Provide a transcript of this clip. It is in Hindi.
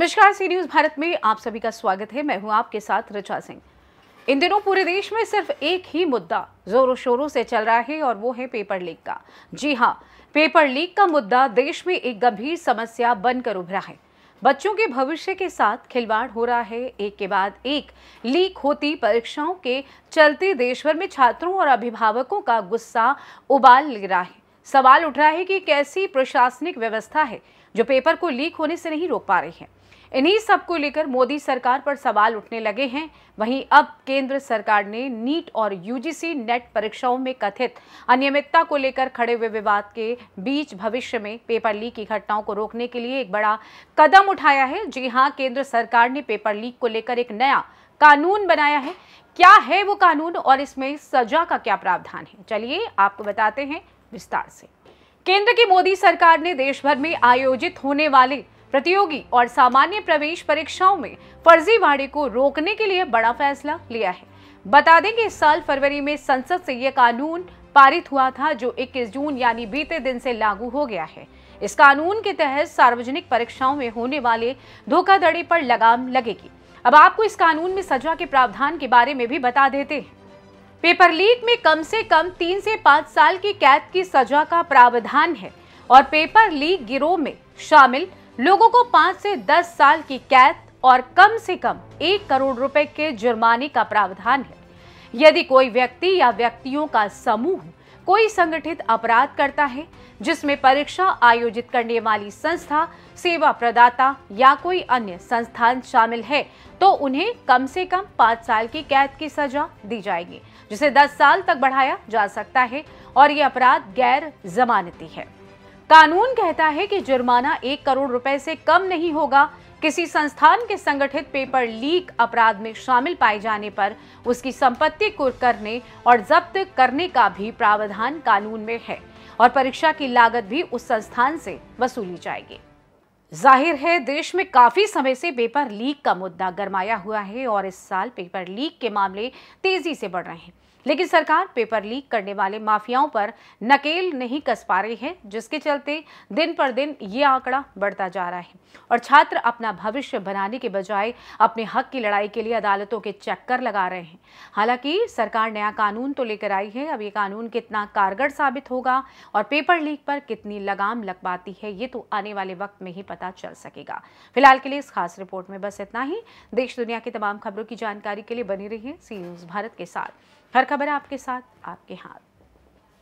नमस्कार सी न्यूज भारत में आप सभी का स्वागत है मैं हूं आपके साथ रिचा सिंह इन दिनों पूरे देश में सिर्फ एक ही मुद्दा जोरों शोरों से चल रहा है और वो है पेपर लीक का जी हाँ पेपर लीक का मुद्दा देश में एक गंभीर समस्या बनकर उभरा है बच्चों के भविष्य के साथ खिलवाड़ हो रहा है एक के बाद एक लीक होती परीक्षाओं के चलते देश भर में छात्रों और अभिभावकों का गुस्सा उबाल ले रहा है सवाल उठ रहा है कि कैसी प्रशासनिक व्यवस्था है जो पेपर को लीक होने से नहीं रोक पा रही है इन्हीं सब को लेकर मोदी सरकार पर सवाल उठने लगे हैं वहीं अब केंद्र सरकार ने नीट और यूजीसी नेट परीक्षाओं में कथित अनियमितता को लेकर खड़े हुए विवाद के बीच भविष्य में पेपर लीक की घटनाओं को रोकने के लिए एक बड़ा कदम उठाया है जी हां केंद्र सरकार ने पेपर लीक को लेकर एक नया कानून बनाया है क्या है वो कानून और इसमें सजा का क्या प्रावधान है चलिए आपको बताते हैं विस्तार से केंद्र की मोदी सरकार ने देश भर में आयोजित होने वाले प्रतियोगी और सामान्य प्रवेश परीक्षाओं में फर्जीवाड़े को रोकने के लिए बड़ा फैसला लिया है बता दें कि इस साल फरवरी में संसद से यह कानून पारित हुआ था जो 21 जून यानी बीते दिन से लागू हो गया है इस कानून के तहत सार्वजनिक परीक्षाओं में होने वाले धोखाधड़ी पर लगाम लगेगी अब आपको इस कानून में सजा के प्रावधान के बारे में भी बता देते हैं पेपर लीक में कम से कम तीन से पाँच साल की कैद की सजा का प्रावधान है और पेपर लीक गिरोह में शामिल लोगों को पाँच से दस साल की कैद और कम से कम एक करोड़ रुपए के जुर्माने का प्रावधान है यदि कोई व्यक्ति या व्यक्तियों का समूह कोई संगठित अपराध करता है जिसमें परीक्षा आयोजित करने वाली संस्था सेवा प्रदाता या कोई अन्य संस्थान शामिल है तो उन्हें कम से कम पाँच साल की कैद की सजा दी जाएगी जिसे दस साल तक बढ़ाया जा सकता है और ये अपराध गैर जमानती है कानून कहता है कि जुर्माना एक करोड़ रुपए से कम नहीं होगा किसी संस्थान के संगठित पेपर लीक अपराध में शामिल पाए जाने पर उसकी संपत्ति को करने और जब्त करने का भी प्रावधान कानून में है और परीक्षा की लागत भी उस संस्थान से वसूली जाएगी जाहिर है देश में काफ़ी समय से पेपर लीक का मुद्दा गरमाया हुआ है और इस साल पेपर लीक के मामले तेज़ी से बढ़ रहे हैं लेकिन सरकार पेपर लीक करने वाले माफियाओं पर नकेल नहीं कस पा रही है जिसके चलते दिन पर दिन ये आंकड़ा बढ़ता जा रहा है और छात्र अपना भविष्य बनाने के बजाय अपने हक की लड़ाई के लिए अदालतों के चक्कर लगा रहे हैं हालांकि सरकार नया कानून तो लेकर आई है अब ये कानून कितना कारगर साबित होगा और पेपर लीक पर कितनी लगाम लग पाती है ये तो आने वाले वक्त में ही पता पता चल सकेगा फिलहाल के लिए इस खास रिपोर्ट में बस इतना ही देश दुनिया की तमाम खबरों की जानकारी के लिए बनी है सी न्यूज़ भारत के साथ हर खबर आपके साथ आपके हाथ